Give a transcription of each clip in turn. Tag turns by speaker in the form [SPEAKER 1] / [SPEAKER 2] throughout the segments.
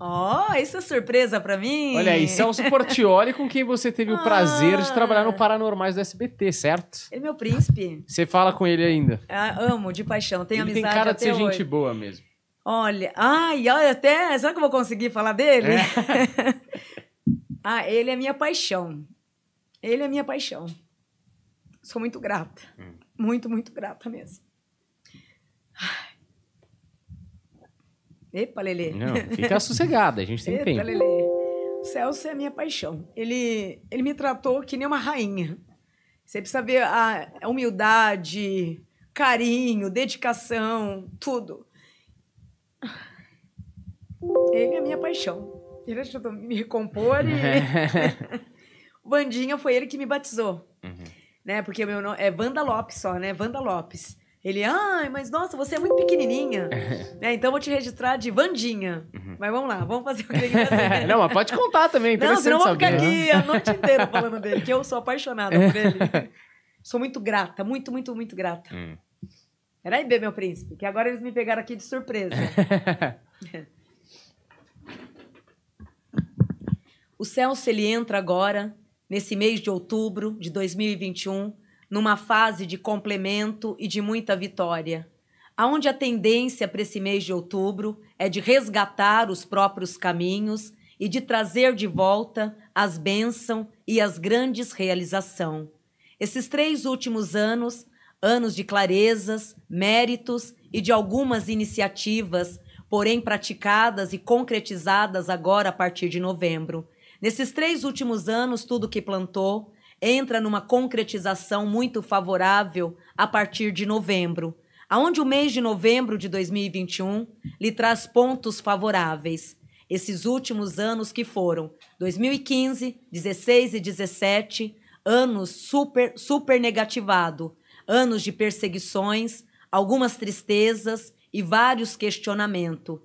[SPEAKER 1] Ó, oh, isso é surpresa para mim. Olha aí, Celso Portioli, com quem você teve o prazer de ah. trabalhar no Paranormais do SBT, certo? Ele é meu príncipe. Você fala com ele ainda? Ah, amo, de paixão, tenho ele amizade tem cara de ser hoje. gente boa mesmo. Olha, ai, olha até, será que eu vou conseguir falar dele? É. ah, ele é minha paixão. Ele é minha paixão. Sou muito grata. Hum. Muito, muito grata mesmo. Epa, Lelê. Não, fica sossegada, a gente tem Epa, tempo. Lelê. O Celso é a minha paixão. Ele, ele me tratou que nem uma rainha. Você precisa ver a humildade, carinho, dedicação, tudo. Ele é a minha paixão. Ele ajudou a me recompor e. o Bandinha foi ele que me batizou. Uhum. Né? Porque meu nome é Wanda Lopes só, né? Wanda Lopes. Ele, ai, mas nossa, você é muito pequenininha. é, então vou te registrar de Vandinha. Uhum. Mas vamos lá, vamos fazer o que ele quer fazer. Não, mas pode contar também, Não, senão vou ficar aqui a noite inteira falando dele, que eu sou apaixonada por ele. sou muito grata, muito, muito, muito grata. Hum. Peraí, bê, meu príncipe, que agora eles me pegaram aqui de surpresa. o Celso, ele entra agora, nesse mês de outubro de 2021 numa fase de complemento e de muita vitória, aonde a tendência para esse mês de outubro é de resgatar os próprios caminhos e de trazer de volta as bênçãos e as grandes realizações. Esses três últimos anos, anos de clarezas, méritos e de algumas iniciativas, porém praticadas e concretizadas agora a partir de novembro. Nesses três últimos anos, tudo que plantou, entra numa concretização muito favorável a partir de novembro, aonde o mês de novembro de 2021 lhe traz pontos favoráveis. Esses últimos anos que foram 2015, 16 e 17, anos super super negativado, anos de perseguições, algumas tristezas e vários questionamentos,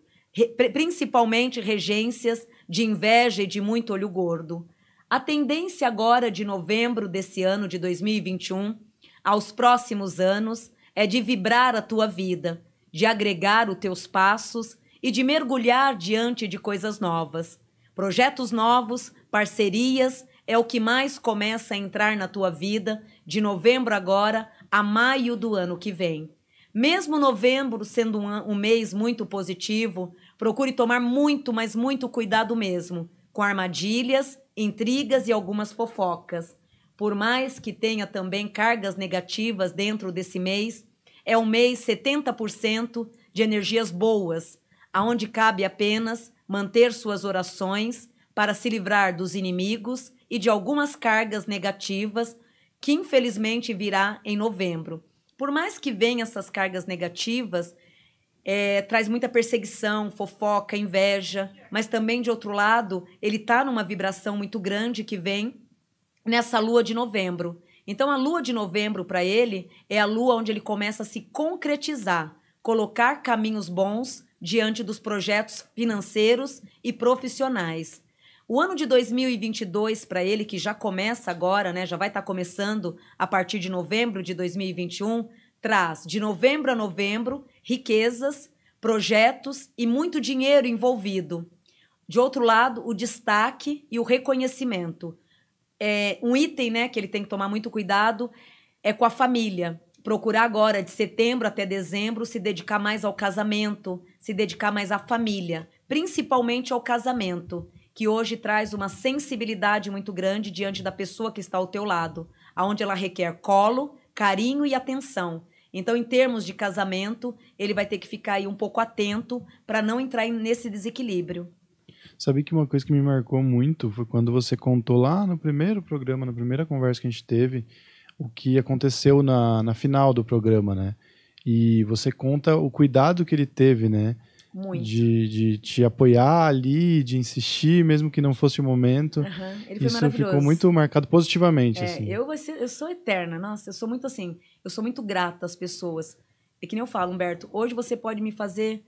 [SPEAKER 1] principalmente regências de inveja e de muito olho gordo. A tendência agora de novembro desse ano de 2021 aos próximos anos é de vibrar a tua vida, de agregar os teus passos e de mergulhar diante de coisas novas. Projetos novos, parcerias é o que mais começa a entrar na tua vida de novembro agora a maio do ano que vem. Mesmo novembro sendo um, um mês muito positivo, procure tomar muito, mas muito cuidado mesmo com armadilhas intrigas e algumas fofocas. Por mais que tenha também cargas negativas dentro desse mês, é um mês 70% de energias boas, aonde cabe apenas manter suas orações para se livrar dos inimigos e de algumas cargas negativas que infelizmente virá em novembro. Por mais que venham essas cargas negativas, é, traz muita perseguição, fofoca, inveja, mas também, de outro lado, ele está numa vibração muito grande que vem nessa lua de novembro. Então, a lua de novembro para ele é a lua onde ele começa a se concretizar, colocar caminhos bons diante dos projetos financeiros e profissionais. O ano de 2022 para ele, que já começa agora, né, já vai estar tá começando a partir de novembro de 2021, traz de novembro a novembro riquezas, projetos e muito dinheiro envolvido. De outro lado, o destaque e o reconhecimento. É, um item né, que ele tem que tomar muito cuidado é com a família. Procurar agora, de setembro até dezembro, se dedicar mais ao casamento, se dedicar mais à família, principalmente ao casamento, que hoje traz uma sensibilidade muito grande diante da pessoa que está ao teu lado, aonde ela requer colo, carinho e atenção. Então, em termos de casamento, ele vai ter que ficar aí um pouco atento para não entrar nesse desequilíbrio. Sabe que uma coisa que me marcou muito foi quando você contou lá no primeiro programa, na primeira conversa que a gente teve, o que aconteceu na, na final do programa, né? E você conta o cuidado que ele teve, né? Muito. De, de te apoiar ali, de insistir, mesmo que não fosse o momento. Uhum. Ele foi Isso ficou muito marcado positivamente. É, assim. eu, eu sou eterna, nossa, eu sou muito assim, eu sou muito grata às pessoas. É que nem eu falo, Humberto, hoje você pode me fazer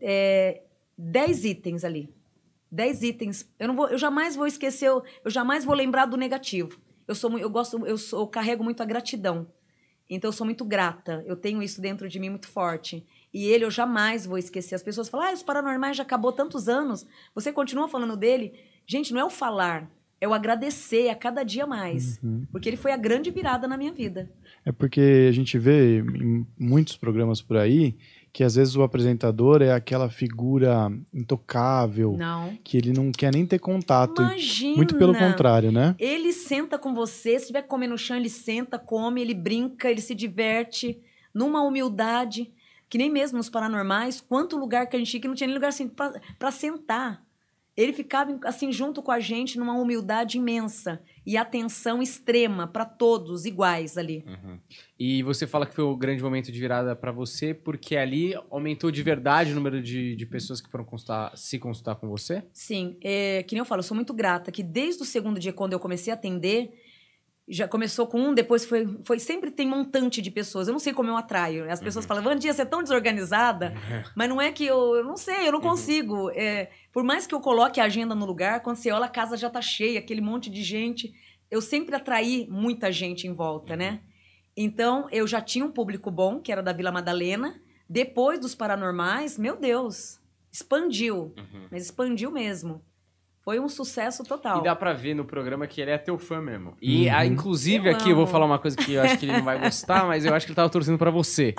[SPEAKER 1] é, 10 itens ali. 10 itens. Eu, não vou, eu jamais vou esquecer, eu, eu jamais vou lembrar do negativo. Eu sou eu gosto, eu, sou, eu carrego muito a gratidão. Então eu sou muito grata. Eu tenho isso dentro de mim muito forte. E ele eu jamais vou esquecer. As pessoas falam, ah, os paranormais já acabou tantos anos. Você continua falando dele? Gente, não é o falar, é o agradecer a cada dia mais. Uhum. Porque ele foi a grande virada na minha vida. É porque a gente vê em muitos programas por aí que às vezes o apresentador é aquela figura intocável, não. que ele não quer nem ter contato. Imagina. Muito pelo contrário, né? Ele senta com você, se tiver comendo comer no chão, ele senta, come, ele brinca, ele se diverte, numa humildade que nem mesmo nos paranormais, quanto lugar que a gente que não tinha nem lugar assim, para sentar. Ele ficava assim junto com a gente numa humildade imensa e atenção extrema para todos iguais ali. Uhum. E você fala que foi o grande momento de virada para você porque ali aumentou de verdade o número de, de pessoas que foram consultar, se consultar com você? Sim, é, que nem eu falo, eu sou muito grata que desde o segundo dia quando eu comecei a atender já começou com um, depois foi, foi. Sempre tem montante de pessoas. Eu não sei como eu atraio. Né? As uhum. pessoas uhum. falam, Vandinha, você é tão desorganizada. Uhum. Mas não é que eu. Eu não sei, eu não uhum. consigo. É, por mais que eu coloque a agenda no lugar, quando você olha, a casa já tá cheia, aquele monte de gente. Eu sempre atraí muita gente em volta, né? Uhum. Então, eu já tinha um público bom, que era da Vila Madalena. Depois dos Paranormais, meu Deus, expandiu. Uhum. Mas expandiu mesmo. Foi um sucesso total. E dá pra ver no programa que ele é teu fã mesmo. E uhum. a, ah, inclusive eu aqui amo. eu vou falar uma coisa que eu acho que ele não vai gostar, mas eu acho que ele tava torcendo para você.